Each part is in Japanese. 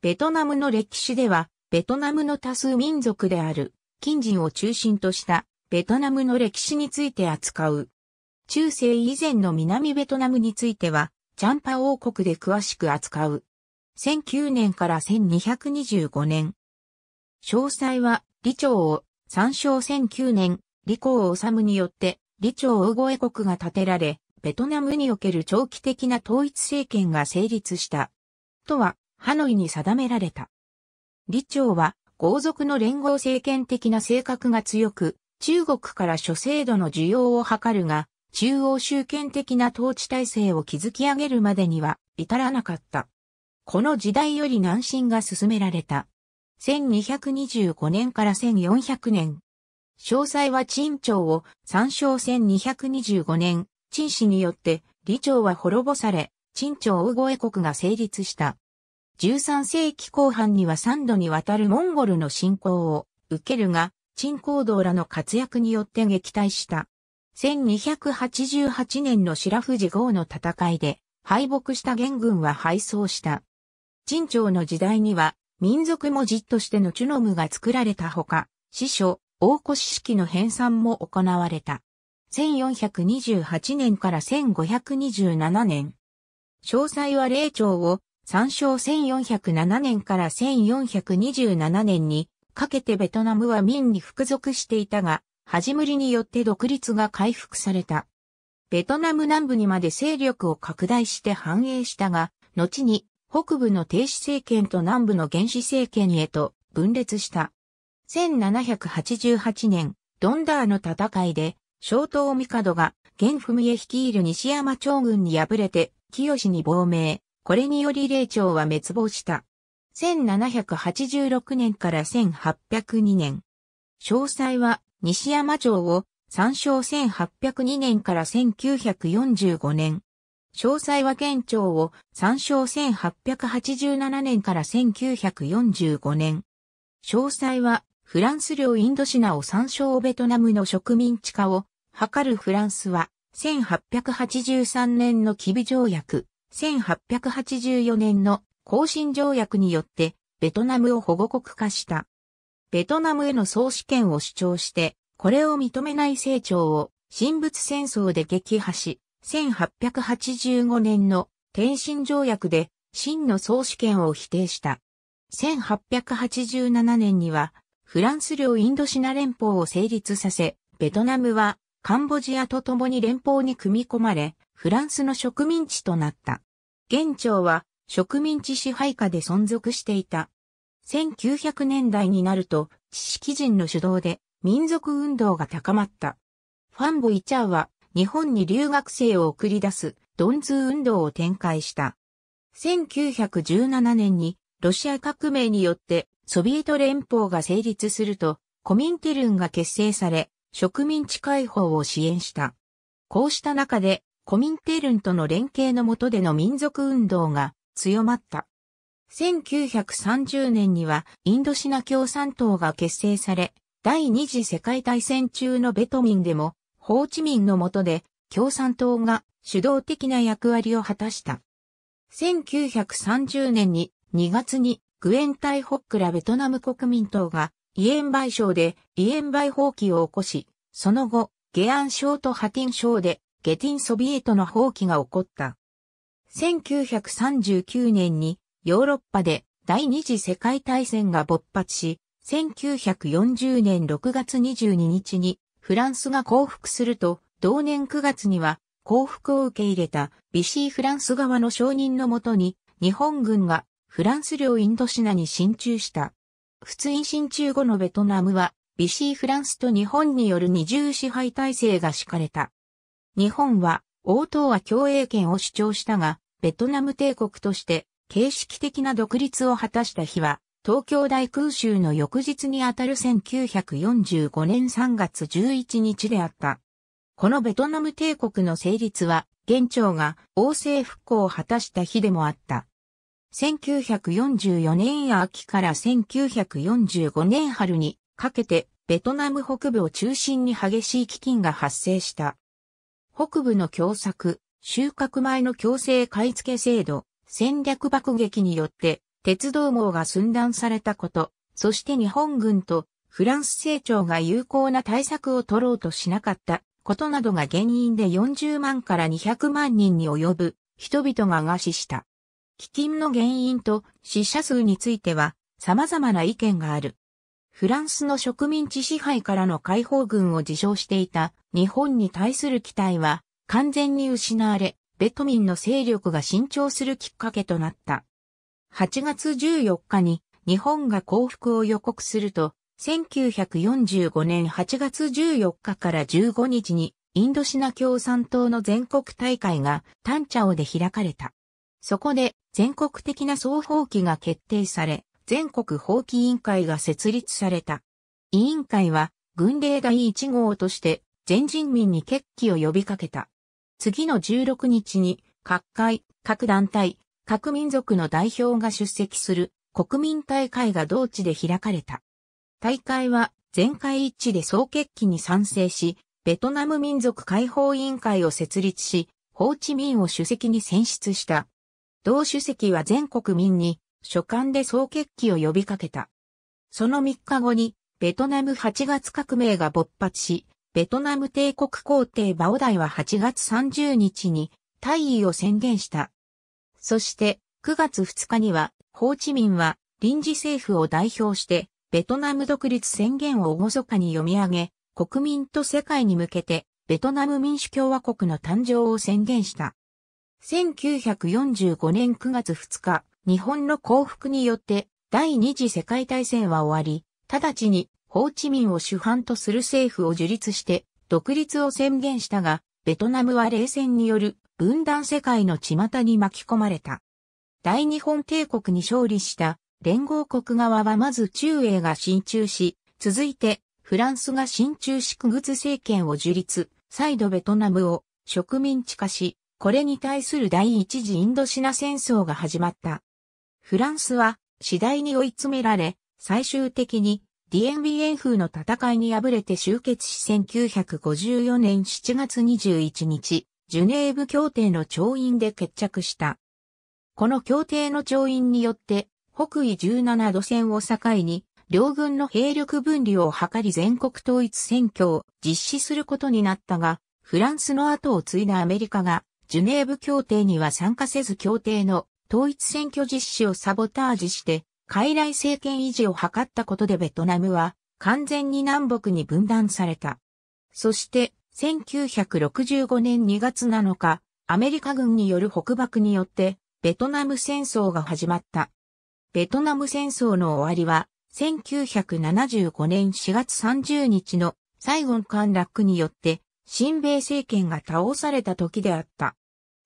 ベトナムの歴史では、ベトナムの多数民族である、近人を中心とした、ベトナムの歴史について扱う。中世以前の南ベトナムについては、チャンパ王国で詳しく扱う。1009年から1225年。詳細は、李朝を、参照1009年、李光治によって、李朝大越国が建てられ、ベトナムにおける長期的な統一政権が成立した。とは、ハノイに定められた。李朝は豪族の連合政権的な性格が強く、中国から諸制度の需要を図るが、中央集権的な統治体制を築き上げるまでには至らなかった。この時代より南進が進められた。1225年から1400年。詳細は陳朝を参照1225年、陳氏によって、李朝は滅ぼされ、陳朝大越国が成立した。13世紀後半には3度にわたるモンゴルの侵攻を受けるが、陳行道らの活躍によって撃退した。1288年の白士号の戦いで敗北した元軍は敗走した。陳朝の時代には民族文字としてのチュノムが作られたほか、師匠、大越式の編纂も行われた。1428年から1527年。詳細は霊長を参照1407年から1427年にかけてベトナムは民に服属していたが、始むりによって独立が回復された。ベトナム南部にまで勢力を拡大して繁栄したが、後に北部の停止政権と南部の原始政権へと分裂した。1788年、ドンダーの戦いで、小東帝が、元文へ率いる西山町軍に敗れて、清に亡命。これにより霊長は滅亡した。1786年から1802年。詳細は西山城を参照1802年から1945年。詳細は県庁を参照1887年から1945年。詳細はフランス領インドシナを参照ベトナムの植民地化を図るフランスは1883年のキビ条約1884年の更新条約によってベトナムを保護国化した。ベトナムへの総主権を主張して、これを認めない成長を神仏戦争で撃破し、1885年の天津条約で真の総主権を否定した。1887年にはフランス領インドシナ連邦を成立させ、ベトナムはカンボジアと共に連邦に組み込まれ、フランスの植民地となった。現庁は植民地支配下で存続していた。1900年代になると知識人の主導で民族運動が高まった。ファンボイチャーは日本に留学生を送り出すドンズー運動を展開した。1917年にロシア革命によってソビエト連邦が成立するとコミンテルンが結成され植民地解放を支援した。こうした中でコミンテルンとの連携の下での民族運動が強まった。1930年にはインドシナ共産党が結成され、第二次世界大戦中のベトミンでも、ホーチミンの下で共産党が主導的な役割を果たした。1930年に2月にグエンタイ・ホックラベトナム国民党がイエンバイ省でイエンバイ放棄を起こし、その後、ゲアン省とハティン省でゲティンソビエトの放棄が起こった。1939年にヨーロッパで第二次世界大戦が勃発し、1940年6月22日にフランスが降伏すると、同年9月には降伏を受け入れたビシーフランス側の承認のもとに日本軍がフランス領インドシナに進駐した。通印進駐後のベトナムはビシーフランスと日本による二重支配体制が敷かれた。日本は、王党は共栄権を主張したが、ベトナム帝国として形式的な独立を果たした日は、東京大空襲の翌日にあたる1945年3月11日であった。このベトナム帝国の成立は、現長が王政復興を果たした日でもあった。1944年秋から1945年春にかけて、ベトナム北部を中心に激しい飢饉が発生した。北部の共作、収穫前の強制買付制度、戦略爆撃によって鉄道網が寸断されたこと、そして日本軍とフランス成長が有効な対策を取ろうとしなかったことなどが原因で40万から200万人に及ぶ人々が餓死した。飢饉の原因と死者数については様々な意見がある。フランスの植民地支配からの解放軍を自称していた日本に対する期待は完全に失われ、ベトミンの勢力が伸長するきっかけとなった。8月14日に日本が降伏を予告すると、1945年8月14日から15日にインドシナ共産党の全国大会がタンチャオで開かれた。そこで全国的な双方期が決定され、全国法規委員会が設立された。委員会は、軍令第1号として、全人民に決起を呼びかけた。次の16日に、各界、各団体、各民族の代表が出席する国民大会が同地で開かれた。大会は全会一致で総決起に賛成し、ベトナム民族解放委員会を設立し、ホーチミンを主席に選出した。同主席は全国民に書簡で総決起を呼びかけた。その3日後に、ベトナム8月革命が勃発し、ベトナム帝国皇帝バオダイは8月30日に退位を宣言した。そして9月2日にはホーチミンは臨時政府を代表してベトナム独立宣言を厳かに読み上げ、国民と世界に向けてベトナム民主共和国の誕生を宣言した。1945年9月2日、日本の降伏によって第二次世界大戦は終わり、直ちにホーチミンを主犯とする政府を樹立して独立を宣言したが、ベトナムは冷戦による分断世界の巷に巻き込まれた。大日本帝国に勝利した連合国側はまず中英が進駐し、続いてフランスが進駐しク政権を樹立、再度ベトナムを植民地化し、これに対する第一次インドシナ戦争が始まった。フランスは次第に追い詰められ、最終的にディエンビエン風の戦いに敗れて終結し1954年7月21日、ジュネーブ協定の調印で決着した。この協定の調印によって、北緯17度線を境に、両軍の兵力分離を図り全国統一選挙を実施することになったが、フランスの後を継いだアメリカが、ジュネーブ協定には参加せず協定の統一選挙実施をサボタージして、傀儡政権維持を図ったことでベトナムは完全に南北に分断された。そして1965年2月7日、アメリカ軍による北爆によってベトナム戦争が始まった。ベトナム戦争の終わりは1975年4月30日のサイゴン陥落によって新米政権が倒された時であった。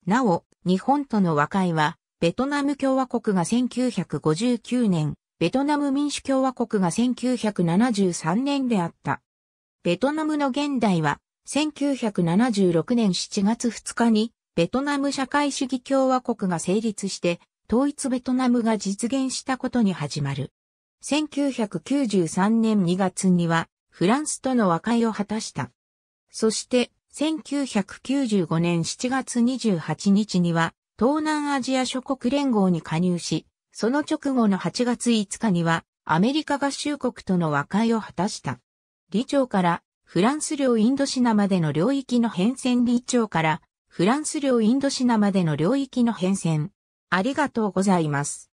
なお、日本との和解はベトナム共和国が1959年、ベトナム民主共和国が1973年であった。ベトナムの現代は、1976年7月2日に、ベトナム社会主義共和国が成立して、統一ベトナムが実現したことに始まる。1993年2月には、フランスとの和解を果たした。そして、1995年7月28日には、東南アジア諸国連合に加入し、その直後の8月5日にはアメリカ合衆国との和解を果たした。理長からフランス領インドシナまでの領域の変遷理長からフランス領インドシナまでの領域の変遷。ありがとうございます。